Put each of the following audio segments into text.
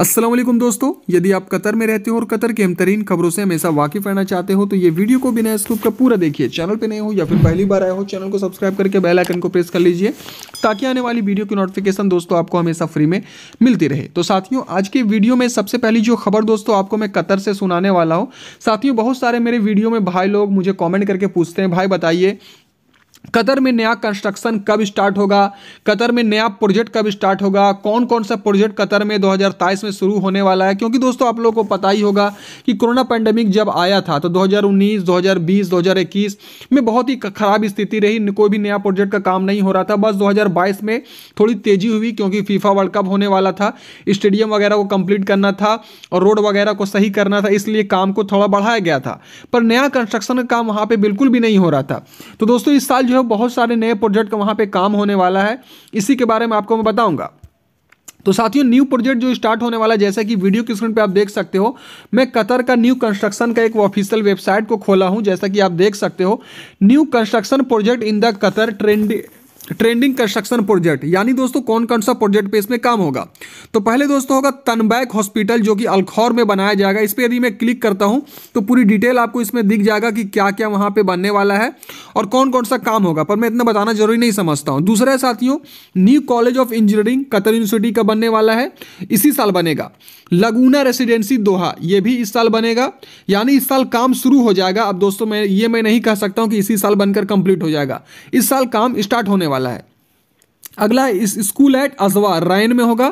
असलम दोस्तों यदि आप कतर में रहते हो और कतर के हम तरीन खबरों से हमेशा वाकिफ रहना चाहते हो तो ये वीडियो को बिना स्कूप का पूरा देखिए चैनल पर नए हो या फिर पहली बार आए हो चैनल को सब्सक्राइब करके बेल आइकन को प्रेस कर लीजिए ताकि आने वाली वीडियो की नोटिफिकेशन दोस्तों आपको हमेशा फ्री में मिलती रहे तो साथियों आज के वीडियो में सबसे पहली जो खबर दोस्तों आपको मैं कतर से सुनाने वाला हूँ साथियों बहुत सारे मेरे वीडियो में भाई लोग मुझे कॉमेंट करके पूछते हैं भाई बताइए कतर में नया कंस्ट्रक्शन कब स्टार्ट होगा कतर में नया प्रोजेक्ट कब स्टार्ट होगा कौन कौन सा प्रोजेक्ट कतर में 2023 में शुरू होने वाला है क्योंकि दोस्तों आप लोगों को पता ही होगा कि कोरोना पैंडेमिक जब आया था तो 2019 2020 2021 में बहुत ही ख़राब स्थिति रही कोई भी नया प्रोजेक्ट का काम नहीं हो रहा था बस दो में थोड़ी तेज़ी हुई क्योंकि फीफा वर्ल्ड कप होने वाला था स्टेडियम वगैरह को कंप्लीट करना था और रोड वगैरह को सही करना था इसलिए काम को थोड़ा बढ़ाया गया था पर नया कंस्ट्रक्शन का काम वहाँ पर बिल्कुल भी नहीं हो रहा था तो दोस्तों इस साल जो है बहुत सारे नए प्रोजेक्ट का वहाँ पर काम होने वाला है इसी के बारे में आपको मैं बताऊँगा तो साथियों न्यू प्रोजेक्ट जो स्टार्ट होने वाला है जैसा कि वीडियो की स्क्रीन पे आप देख सकते हो मैं कतर का न्यू कंस्ट्रक्शन का एक ऑफिशियल वेबसाइट को खोला हूं जैसा कि आप देख सकते हो new construction project in the Qatar trend trending construction project यानी दोस्तों कौन कौन सा प्रोजेक्ट पे इसमें काम होगा तो पहले दोस्तों होगा तनबैक हॉस्पिटल जो कि अलखौर में बनाया जाएगा इस पर यदि मैं क्लिक करता हूं तो पूरी डिटेल आपको इसमें दिख जाएगा कि क्या क्या वहां पे बनने वाला है और कौन कौन सा काम होगा पर मैं इतना बताना जरूरी नहीं समझता हूँ दूसरा साथियों new college of engineering Qatar university का बनने वाला है इसी साल बनेगा लगूना रेसिडेंसी दोहा ये भी इस साल बनेगा यानी इस साल काम शुरू हो जाएगा अब दोस्तों मैं ये मैं नहीं कह सकता हूँ कि इसी साल बनकर कंप्लीट हो जाएगा इस साल काम स्टार्ट होने वाला है अगला इस स्कूल एट अजवा रायन में होगा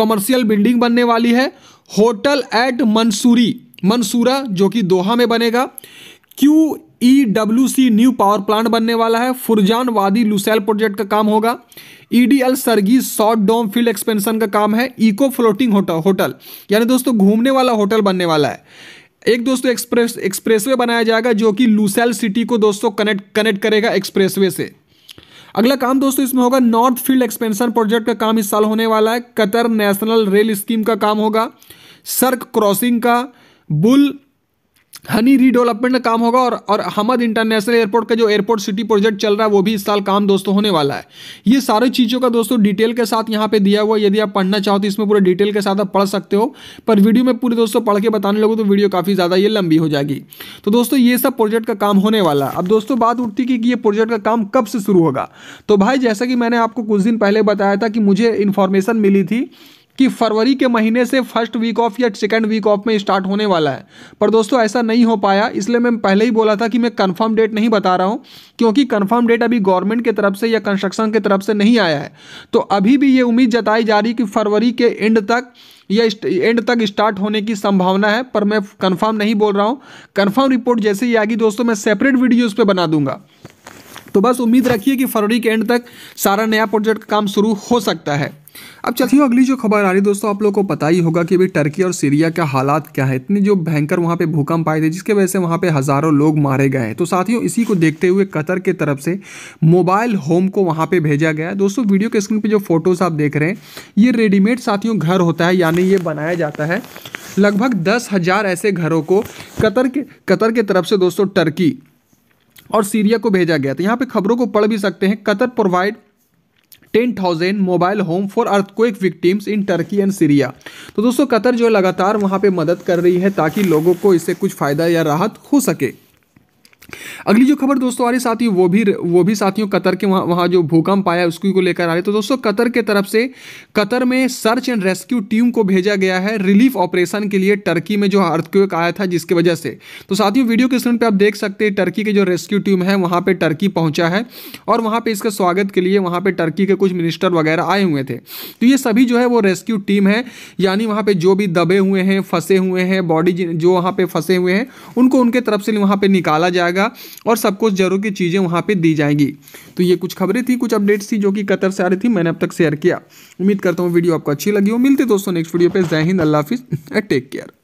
कॉमर्शियल बिल्डिंग बनने वाली है होटल एट मंसूरी मंसूरा जो कि दोहा में बनेगा Q E W C new power plant बनने वाला है फुरजान वादी लुसैल प्रोजेक्ट का काम होगा ई डी एल सरगी सॉट डोम फील्ड एक्सपेंशन का काम है इको फ्लोटिंग होटल होटल यानी दोस्तों घूमने वाला होटल बनने वाला है एक दोस्तों एक्सप्रेस एक्सप्रेसवे बनाया जाएगा जो कि लुसैल सिटी को दोस्तों कनेक्ट कनेक्ट करेगा एक्सप्रेसवे से अगला काम दोस्तों इसमें होगा नॉर्थ फील्ड एक्सपेंशन प्रोजेक्ट का काम इस साल होने वाला है कतर नेशनल रेल स्कीम का काम होगा सर्क क्रॉसिंग का बुल हनी रीडेवलपमेंट का काम होगा और और हमद इंटरनेशनल एयरपोर्ट का जो एयरपोर्ट सिटी प्रोजेक्ट चल रहा है वो भी इस साल काम दोस्तों होने वाला है ये सारी चीज़ों का दोस्तों डिटेल के साथ यहाँ पे दिया हुआ यदि आप पढ़ना चाहो तो इसमें पूरे डिटेल के साथ आप पढ़ सकते हो पर वीडियो में पूरे दोस्तों पढ़ के बताने लगो तो वीडियो काफ़ी ज़्यादा ये लंबी हो जाएगी तो दोस्तों ये सब प्रोजेक्ट का काम होने वाला है अब दोस्तों बात उठती कि ये प्रोजेक्ट का काम कब से शुरू होगा तो भाई जैसा कि मैंने आपको कुछ दिन पहले बताया था कि मुझे इन्फॉर्मेशन मिली थी कि फरवरी के महीने से फर्स्ट वीक ऑफ या सेकेंड वीक ऑफ में स्टार्ट होने वाला है पर दोस्तों ऐसा नहीं हो पाया इसलिए मैं पहले ही बोला था कि मैं कंफर्म डेट नहीं बता रहा हूँ क्योंकि कंफर्म डेट अभी गवर्नमेंट की तरफ से या कंस्ट्रक्शन के तरफ से नहीं आया है तो अभी भी ये उम्मीद जताई जा रही कि फरवरी के एंड तक या एंड तक स्टार्ट होने की संभावना है पर मैं कन्फर्म नहीं बोल रहा हूँ कन्फर्म रिपोर्ट जैसे ही आएगी दोस्तों मैं सेपरेट वीडियो उस पर बना दूंगा तो बस उम्मीद रखिए कि फरवरी के एंड तक सारा नया प्रोजेक्ट काम शुरू हो सकता है अब चलती हूँ अगली जो खबर आ रही है दोस्तों आप लोगों को पता ही होगा कि अभी टर्की और सीरिया का हालात क्या है इतने जो भयंकर वहाँ पे भूकंप आए थे जिसके वजह से वहाँ पे हज़ारों लोग मारे गए हैं तो साथियों इसी को देखते हुए कतर के तरफ से मोबाइल होम को वहाँ पर भेजा गया है दोस्तों वीडियो के स्क्रीन पर जो फोटोज़ आप देख रहे हैं ये रेडीमेड साथियों घर होता है यानी ये बनाया जाता है लगभग दस हज़ार ऐसे घरों को कतर के कतर के तरफ से दोस्तों टर्की और सीरिया को भेजा गया तो यहाँ पे खबरों को पढ़ भी सकते हैं Qatar provide ten thousand mobile home for earthquake victims in Turkey and Syria तो दोस्तों कतर जो लगातार वहाँ पर मदद कर रही है ताकि लोगों को इससे कुछ फ़ायदा या राहत हो सके अगली जो खबर दोस्तों आ रही साथी वो भी वो भी साथियों कतर के वहाँ वहाँ जो भूकंप आया उसको लेकर आ रही तो दोस्तों कतर के तरफ से कतर में सर्च एंड रेस्क्यू टीम को भेजा गया है रिलीफ ऑपरेशन के लिए टर्की में जो अर्थक्यूक आया था जिसकी वजह से तो साथियों वीडियो के स्क्रीन पर आप देख सकते हैं टर्की के जो रेस्क्यू टीम है वहाँ पर टर्की पहुँचा है और वहाँ पर इसके स्वागत के लिए वहाँ पर टर्की के कुछ मिनिस्टर वगैरह आए हुए थे तो ये सभी जो है वो रेस्क्यू टीम है यानी वहाँ पर जो भी दबे हुए हैं फंसे हुए हैं बॉडी जो वहाँ पर फंसे हुए हैं उनको उनके तरफ से वहाँ पर निकाला जाएगा और सब कुछ जरूर की चीज़ें वहाँ पर दी जाएंगी तो ये कुछ खबरें थी कुछ अपडेट्स थी जो कि कतर से आ रही थी मैंने अब तक शेयर किया उम्मीद करता हूँ वीडियो आपको अच्छी लगी हो मिलते दोस्तों नेक्स्ट वीडियो पर जय हिंद अल्लाह हाफिज़ टेक केयर